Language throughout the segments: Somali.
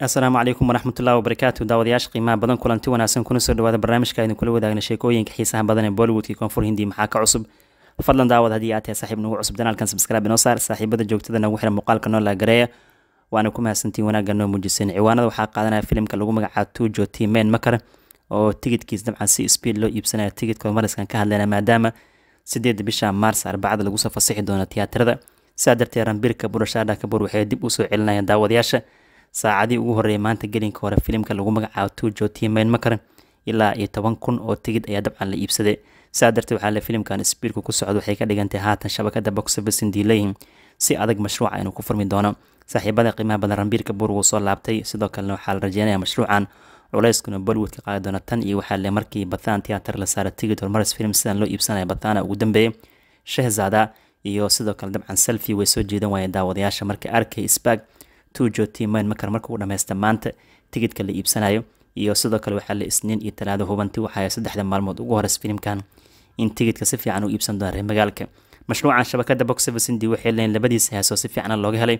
asalaamu calaykum waraxmatullahi wabarakaatu daawadayaasha qiimaha badan kulanti wanaagsan kuna soo dhawaada barnaamijka aynu kula wadaagna sheekooyinka xiisaha badan ee bollywoodkii koonfur hindi maxaa ka cusub fadlan daawad haddii aad tahay saaxiib nagu cusub janaalkan subscribe inoo saar saaxiibada joogtada nagu xira muuqaalka noo laagareeya waana ku mahadsantiin wanaagga noo muujisin ciwaanada waxaa qaadanaya filimka lagu magacaabo tujo timen makar oo tigidkiis dabcan si speed loo iibsanaya tigidka mariskan ka hadleyna maadaama sideedda bisha maars arbacada lagusoo fasixi doono tiyaatirada sidaa darteed rambiirka burashada kabur waxay dib usoo celinayaan daawadayaasha saacadii ugu horreeyay maanta gelinka hore filimka lagu magacaabo tujo timayn makaran ilaa iyo toban kun oo tigid ayaa dabcan la iibsaday saa darteed waxaa le filimkan sbiirku ku socda waxay ka dhigantay haatan shabakada boxofisin diilayin si adag mashruuca inuu ku furmi doono saaxiibada qiimaha badan rambiirka buur wuu soo laabtay sidoo kalena waxaa la rajeynaya mashruucan culeyskuna bollywood ka qaadi doono tan iyo waxaa le markii bathaan tiyaatar la saara tigid hormaris film sidaan loo iibsanaya bathaana ugu dambeeyay shehzada iyo sidoo kale dabcan selfi way soo jeedan waaya daawadayaasha markii arkay sbag tujo tiimayn makar marka uu dhammaysta maanta tigidka la iibsanayo iyo sidoo kale waxaa la isniin iyo talaado hubanti waxaa saddexda maalmood ugu horeys filimkan in tigidka si fiican uu iibsan doona reer magaalka mashruuca shabakada box sevencindi waxay leeyiin labadiisa heesoo si fiicana looga helay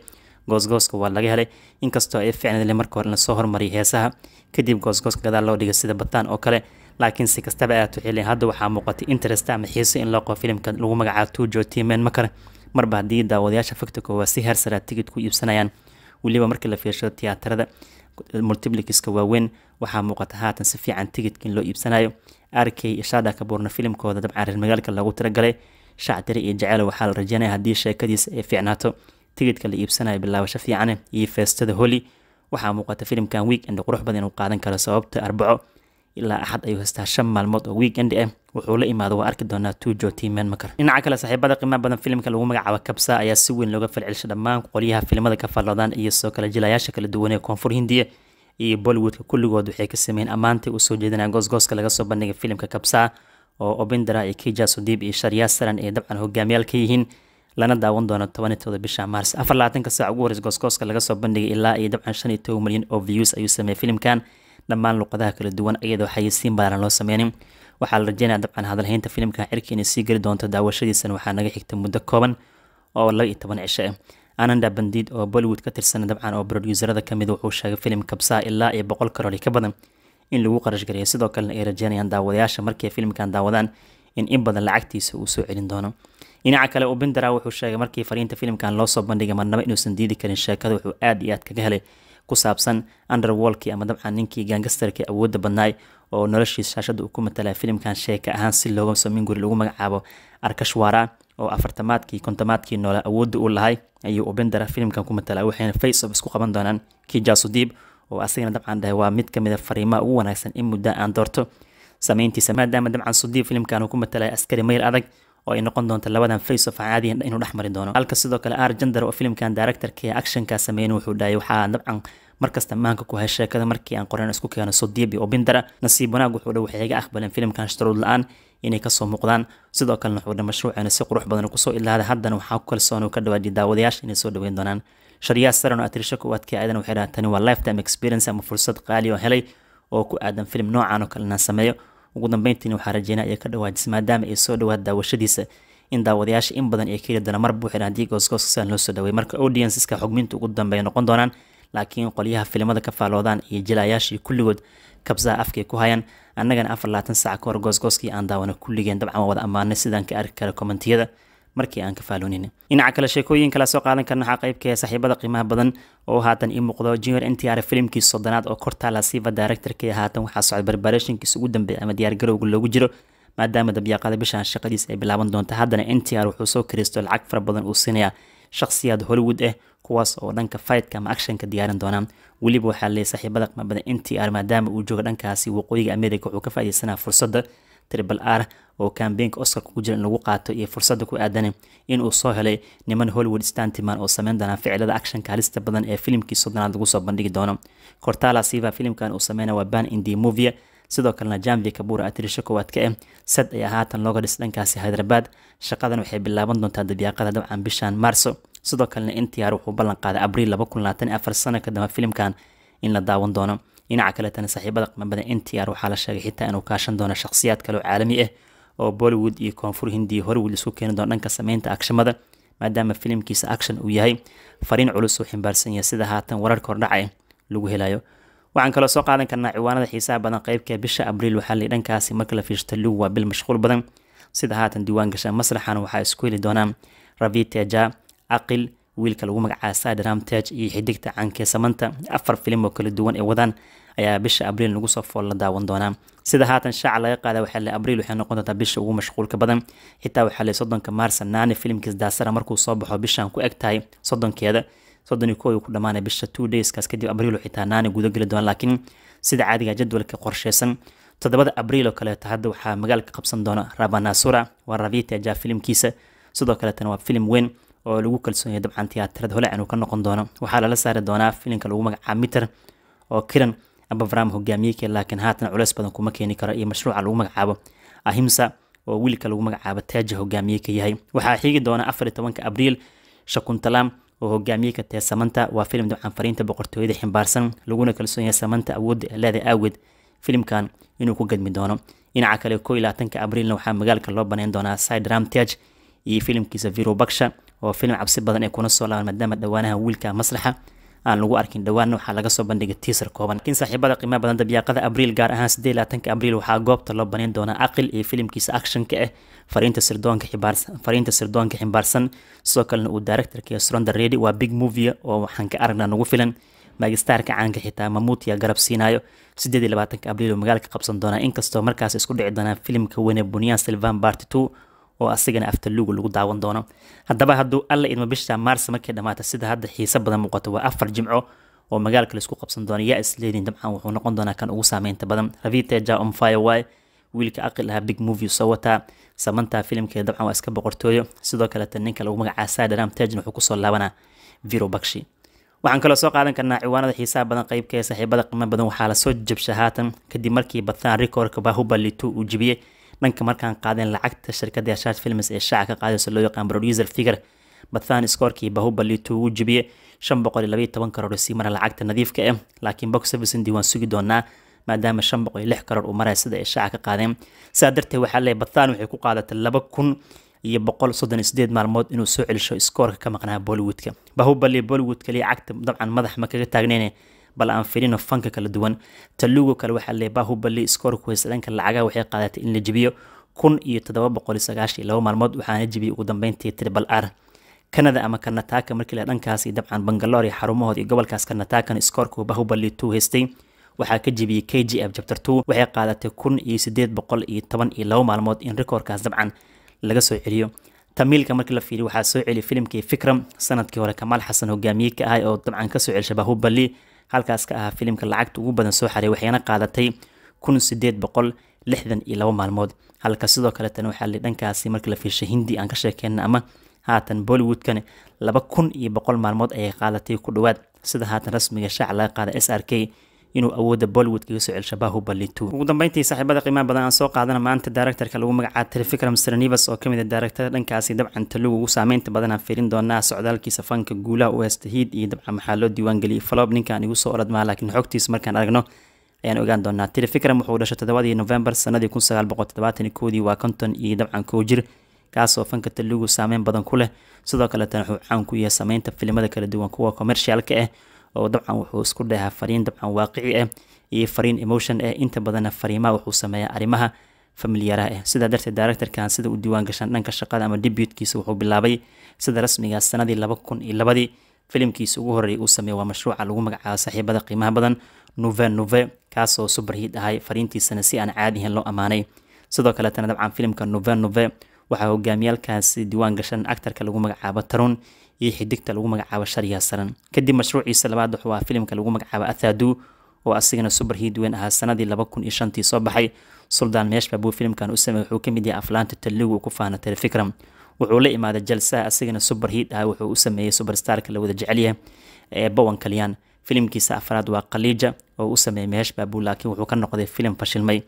goosgooska waa laga helay inkastoo ay ficnadle marka hore lasoo hormariyay heesaha kadib goosgooska gadaal loo dhigay sida bataan oo kale laakiin si kastaba aad waxay hadda waxaa muuqatay interest ama xiiso in loo qabo filimka lagu magacaabo tujo timen makar marba haddii daawadayaasha faktikoo waa si heersara tigid iibsanayaan weliba markii la fiirsado tiyaatarada multiplikiska waaweyn waxaa muuqata haatan si fiican tigidka in loo iibsanayo rk ishada kabuurna filimkooda dabcan reermagaalka lagu tiragalay shacdiri iyo jaceyl waxaa la rajeynaya haddii sheekadiisa ay fiicnaato tigidka la iibsanayo bilaabasho fiican iyo feestada holi waxaa muuqata filimkan weekend qurux badan inuu qaadan karo sababta arbaco ilaa axad ayuu haystaa shan maalmood oo weekend ah wuxuu la imaado waa arki doonaa tujo timan makar dhinaca kale saaxiibada qiimaha badan filimka lagu magacaabo kabsa ayaa si weyn looga falcelisha dhammaan qolyaha filimada ka faalloodaan iyo soo kala jilayaasha kala duwan ee koonfur hindiya ah. iyo bollywoodka kulligood waxay ka sameeyeen ammaantay usoo jeedinaa goosgooska laga soo bandhigay filimka kabsa oo obindara iyo kija sudib iyo sharyasaran ay dabcan hogaamiyaal ka yihiin lana daawan doono tobanitooda bisha maars afar labaatanka saac ugu horreys goosgooska laga soo bandhigay ilaa iyo dabcan shan iyo toban milyan oo views ayuu sameeyey filimkan dhammaan luqadaha kala duwan iyadoo xayisiin ballaaran loo sameynin waxaa la rajeynaya dabcan hadalhaynta filimka cirka inay sii geli doonto daawashadiisan waxaa naga xigta muddo kooban oo laba iyo toban cisho ah ananda bandiid oo bollywood ka tirsan dabcan oo broduuserada kamid ah wuxuu sheegay filim kabsaa ilaa iyo boqol karool ka badan in lagu qarashgareeyo sidoo kalena ay rajeynayaan daawadayaasha markiiay filimkan daawadaan in in badan lacagtiisa uu soo celin doono dhinaca kale ubindara wuxuu sheegay markii fariinta filimkan loosoo bandhigay marnabo inuusan diidi karin sheekada wuxuu aad iyo aad kaga helay ku saabsan underwalkii ama dabcan ninkii gangastarkii awoodda badnaay oo noloshiis shaashadda uu ku matalaa filimkan sheeka ahaan si looga soomin guri lagu magacaabo arkashwara oo afartamaadkii kontomaadkii noole awoodda uu lahay ayuu ubindara filimkan ku matalaa waxayna faceof isku qaban doonaan kijasudiib oo asagana dabcan dhahay waa mid kamid a ah fariimaha ugu wanaagsan in muddo aan doorto samayntiisa maadaama dabcan sudiib filimkan uu ku matalay askari mayl adag oo ay noqon doonta labadan face of caadiyan inuu dhex mari doono halka sidoo kale arjender oo filmkan directorkii actionka sameeyeen wuxuu dhahay waxaa dabcan markasta maanka ku hay sheekada markii aan qoreen isku keeno sodibi oo bindara nasiib wanaag wuxuu dha waxay iga aqbaleen filmkan shtaruud la-aan inay kasoo muuqdaan sidoo kalena wuxuu dha mashruuceena si qurux badan kusoo ilaahda haddana waxaa ku kalsoon ka dhawaajiy daawadayaasha inay soo dhaweyn doonaan shariyaa saran oo atrisho koowaad waxay dhaha tani waa lifetime experience ama fursad qaali oo helay oo ku aadan film noocan oo kale sameeyo ugu dambeyntiina waxaa rajeynaa ay ka dhawaajisay maadaama ay soo dhawaad daawashadiisa in daawadayaasha in badan ay ka heli doonaan mar buuxin haddii goosgooska sidan loo soo dhaway marka audienceska xugminta ugu dambeeya noqon doonaan laakiin qolyaha filimada ka faaloodaan iyo jilaayaashii kulligood kabsaha afkay ku hayaan annagana afar labaatan saac ka hor goosgooskii aan daawano kulligeen dabcan waa wada ammaanay sidaan ka arki kara kommentiyada markii aan ka faaloonin dhinaca kale sheekooyin kala soo qaadan karna waxaa qaybka ah saaxiibada qiimaha badan oo haatan ii muuqdo junior n t r filimkiisa soddonaad oo kortaala siiva directorkii haatan waxaa socday barbareeshinkiisa ugu dambeeya ama diyaargarowga loogu jiro maadaama dabyaaqada bishaan shaqadiisa ay bilaaban doonto haddana n t r wuxuu soo kiraysto lacag fara badan uu siinayaa shakhsiyaad hollywood ah kuwaas oo dhanka fightk ama actionka diyaarin doonaan weliba waxaa leeyay saaxiibada qiimaha n t r maadaama uu joogo dhankaasi waqooyiga america wuxuu ka faa'iidaysanaa fursadda tribal r oo kambeynka oscarka ku jira in lagu qaato iyo fursadda ku aadane inuu soo helay niman hollywood stantiman oo sameyn doonaa ficilada actionka halista badan ee filimkii soddonaad lagu soo bandhigi doono kortala siva filimkan uu sameyna waa ban indi movia sidoo kalena janvi kabuura atirisho koowaad ka ah sad ayaa haatan looga dhis dhankaasi hyderabad shaqadan waxay bilaaban doontaa dabyaaqada dabcan bishan maarso sidoo kalena intiyaar wuxuu ballan qaaday abriil sano kadamba filimkan in la daawan doono dhinaca kaletana saaxiibada qamabada ntr waxaa la sheegay xitaa inuu kaashan doono shakhsiyaad kaleo caalami ah oo bollywood iyo koonfur hindiya horewil isku keeni doon dhanka sameynta agshamada maadaama filimkiisa action uu yahay fariin culus oo ximbaarsan yahay sida haatan wararka hordhaca lagu helayo waxaan kaloo soo qaadan karnaa ciwaanada xiisaha badan qeybka bisha abriil waxaa la dhankaasi marka la fiirshta lug waa bil mashquul badan sida haatan diiwaan gasha masraxan waxaa isku heli doonaan ravi teja aqil wiilka lagu magacaa sadramtag iyo xidigta cankeesamanta afar filim oo kala duwan ee wadaan ayaa bisha abriil lagu soo fool la daawan doonaa sida haatan shaaca laga qaada waxaa le abriil waxay noqon doontaa bisha ugu mashquulka badan xitaa waxaa le soddonka maarsa naani filimkiis daasara markuu soo baxo bishaan ku eg tahay soddonkeeda soddon iyo koow ku dhamaanaya bisha two dayskaas kadib abriil xitaa naani gudageli doona laakiin sida caadiga ah jadwalka qorsheysan toddobada abriil oo kaleeto hadda waxaa magaalka qabsan doona rabanasura waa ravita jaa filimkiisa sidoo kaleetana waa filim weyn oo lagu kalsoonyahay dabcan tiyaatarada holcan uu ka noqon doono waxaa lala saari doonaa filinka lagu magacaab miter oo kiran abavram hogaamiye laakiin haatan culeys badan kuma keeni karo iyo mashruuca lagu magacaabo ahimsa oo wiilka lagu magacaabo taaja hogaamiye yahay waxaa xiigi doona afar tobanka abriil shakuntalam oo hogaamiye ka samanta waa filim dabcan fariinta boqortooyada ximbaarsan laguna kalsoon yahay samanta awoodda leeda aawgeed filimkan inuu ku gadmi doono dhinaca kale ko iyo labaatanka abriilna waxaa magaalka loo baneyn doonaa sidram tej iyo filimkiisa viro oo filim cabsi badan ee kuna soo laaban maadaama dhawaanaha wiilka maslaxa aan lagu arkin dhawaanna waxaa laga soo bandhigay tiisar kooban laakiin saaxiibada qiimaha badan dabyaaqada abriil gaar ahaan siddeed labaatanka abriil waxaa goobta loo banayn doonaa aqil iyo filimkiisa actionka ah fariinta sirdoonka xibaarsan sirdoonka ximbaarsan sidoo kalena uu directorka iyo surrender ready waa big movie ah oo waxaan ka aragnaa nagu filan magistaarka caanka xitaa mamuut garab siinaayo siddeed labaatanka abriil oo magaalka qabsan doonaa inkastoo markaas isku dhici doonaa filimka weyne bunyaan silvan barty two oo asigana afterluga lagu daawan doono haddaba hadduu alla idma bisha maars markay dhammaata sida hadda xiise badan muuqato waa afar jimco oo magaalka laisku qabsan doono yaa isleedin dabcan wuxuu noqon doonaa kan ugu saameynta badan raviteja on fire way wiilka aqil ahaa big movie soo wataa samantaa filimkeeda dabcan waa iska boqortooyo sidoo kaleta ninka lagu magacaasa dharam tejin wuxuu kusoo laabanaa viro bakshi waxaan kaloo soo qaadan karnaa ciwaanada xiisaha badan qaybka ee saaxiibada qiimo badan waxaa lasoo jabsha haatan kadib markii bathaan rekoorka baahubali 2 uu jibiyey dhanka markaan qaadeen lacagta shirkada ashaad films ee shaaca ka qaadayso loo yaqaan producer figure bathan scorkii bahubaliito ugu jebiyey shan boqol iyo labaiyo toban karoor sii mara lacagta nadiifka ah laakiin box servicindii waan sugi doonaa maadaama shan boqol iyo lix karoor uu maraya sida ay shaaca ka qaadeen sidaa darteed waxaa leeyahay bathan waxay ku qaadatay laba kun iyo boqol soddon sideed maalmood inuu soo celisho iskoorka ka maqnaa bollywoodka bahubali bollywood kaliya cagta dabcan madax ma kaga taagneene bal aan filino fanka kala duwan talugo kale waxaa leeyahay bahubali iskoorku haysadanka lacagaha waxay qaadatay in la jebiyo kun iyo toddoba boqol sagaashan iyo laba maalmood waxaana jebiyey ugu dambeyntii tribal r kanada ama kanataaka markii la dhankaas dabcan bangaloor iyo xarumahooda iyo gobolkaas kanataakan iskoorku bahubali two haystay waxaa ka jebiyey k g f jabter two waxay qaadatay kun iyo sideed boqol iyo toban iyo laba maalmood in rikoorkaas dabcan laga soo celiyo tamiilka markii la fiiriyo waxaa soo celiyay filimkii fikram sanadkii hore kamaal xasan hogaamiyey ka ahay oo dabcan kasoo celshay bahubali halkaas ka ah filimka lacagta ugu badan soo xaray waxayna qaadatay kun sideed boqol lixdan iyo labo maalmood halka sidoo kale tan waxaa li dhankaasi markii la fiishay hindi aan ka sheekeyna ama haatan bollywoodkan laba kun iyo boqol maalmood ayay qaadatay ku dhawaad sida haatan rasmiga shaac laga qaada s r k inuu awooda bollywood kaga soo celshabaahu ballinto ugu dambeyntii saaxiibada qiimaha badan aan soo qaadana maanta daaractarka lagu magacaa telefikram sirnivas oo kamid a ah daaractarada dhankaasi dabcan talugu ugu saameynta badan aan firin doonaa socdaalkiisa fanka guulaha u heestahiid iyo dabcan maxaa loo diiwaangeliyay falob ninkaan igu soo oradmaa laakiin xogtiis markaan aragno ayaan ogaan doonaa telefikram wuxuu dhashay todobadii novembar sanadii kun sagaal boqol toddobaatan koodii waa konton iyo dabcan kow jir kaasoo fanka talugu saameyn badan ku leh sidoo kaleetana wuxuu caan ku yahay sameynta filimada kala duwan kuwa commercialka ah oo dabcan wuxuu isku dhahaa fariin dabcan waaqici ah iyo fariin emotion ah inta badanna fariimaha wuxuu sameeyaa arrimaha familyaraha ah eh. sidaa darteed directorkan sida uu diiwaan dhanka shaqada ama debutekiisa wuxuu bilaabay sida rasmigaa sanadii laba kun iyo labadii filimkiisa ugu horreeyay uu sameeyey waa mashruuca lagu magacaabo saaxiibada qiimaha badan nuve nuve kaasoo subarhiid ahay fariintiisana si aan caadihan loo ammaanay sidoo kaleetana dabcan filimka nuve nuve waxaa hogaamiyaalkaasi diiwaan gashan actarka lagu magacaabo tarun iyo xidigta lagu magacaabo shariga saran kadib mashruuciisa labaad wuxuu ahaa filimka lagu magacaabo athadu oo asigana super hiid weyn ahaa sanadii laba kun iyo shantii soo baxay suldaan meeshba buu filimkan u sameeyey wuxuu ka mid yahay aflaanta taligu ku faana telefikram wuxuu la imaaday jalsaha asigana super hiid ah wuxuu u sameeyey superstarka la wada jecelyahay ee bowan kalyan filimkiisa afraad waa khaliija oo u sameeyey meeshba buu laakiin wuxuu ka noqday filim fashilmay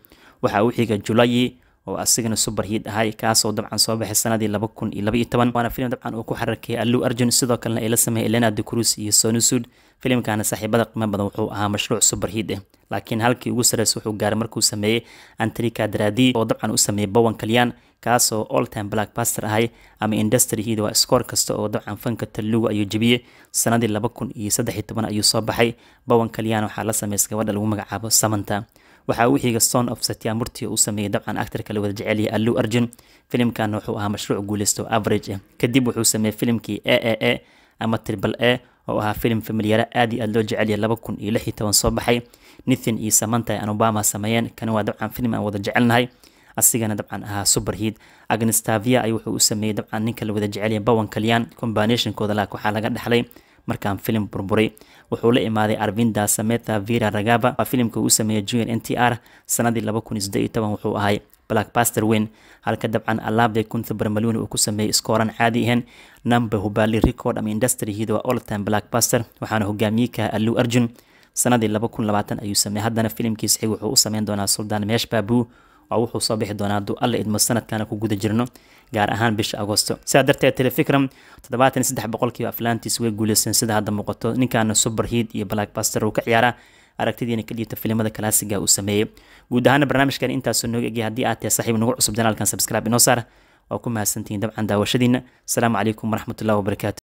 waxaa u xiga julayi oo asigana subar hiid ahay kaasoo dabcan soo baxay sanadii laba kun iyo laba toban waana filim dabcan uu ku xarakeeyay allu arjun sidoo kalena ay la sameeyay elena decruz iyo sony sud saaxiibada qiimo badan wuxuu ahaa mashruuc subar ah eh, laakiin halkii ugu sarreysay wuxuu gaaray markuu sameeyey antrika daradi oo dabcan u sameeyey bowan kalyan kaasoo alltime blackbuster ahay ama industry hiid waa iskoor kasta oo dabcan fanka talluga ayuu jebiyey sanadii laba kun iyo saddex iyo toban ayuu soo baxay bowan kalyan waxaa la sameysay gabadha lagu magacaabo samanta waxaa u son of satyamurti uu sameeyey dabcan actarka la wada jecelyahay allu arjun filimkana wuxuu ahaa mashruuc guulaysto average ah kadib wuxuu sameeyey filimkii a a a ama tribal a oo ahaa filim familyara aad iyo aad loo jecelyahay laba kun iyo lix iyo toban soo baxay nithin iyo samantay an obama sameeyeen kana waa dabcan filim aan wada jecelnahay asigana dabcan ahaa superheat agnestavia ay wuxuu u sameeyey dabcan ninka la wada jecelyahay bowan kalyan combinationkooda laak waxaa laga dhexlay markaan filim burburay wuxuu la imaaday arvinda sameta vera ragaba waa filimka uu sameeyay junior n t r sanadii wuxuu ahay blackbaster weyn halka dabcan alaabday kunta barmaluuni uu ku sameeyey iskooraan caadi ahayn namba hubaali record ama industryhiid waa oltime blackbaster waxaana hogaamiye kaha alu arjun sanadii ayuu sameeyey haddana filimkiis xig wuxuu u sameyn doonaa suldaan meesh babu waa wuxuu soo bixi doonaa hadduu alla idmo sanadkana ku guda jirno gaar ahaan bisha agosto sidaa darteed telefikram toddobaatan saddex boqolkiiba aflaantiis way guuleysteen sida hadda muuqato ninkaana superheed iyo blackbuster uu ka ciyaaraa aragtidiina ka dhiibta filimada kalaasiga uu sameeyey guud ahaana barnaamijkan intaasoo nooga egay haddii aad tahay saxiib nagu cusub janaalkan sabscribe inoo saar waa ku mahadsantihiin dabcan daawashadiina asalaamu calaykum waraxmatullahi wabarakaatu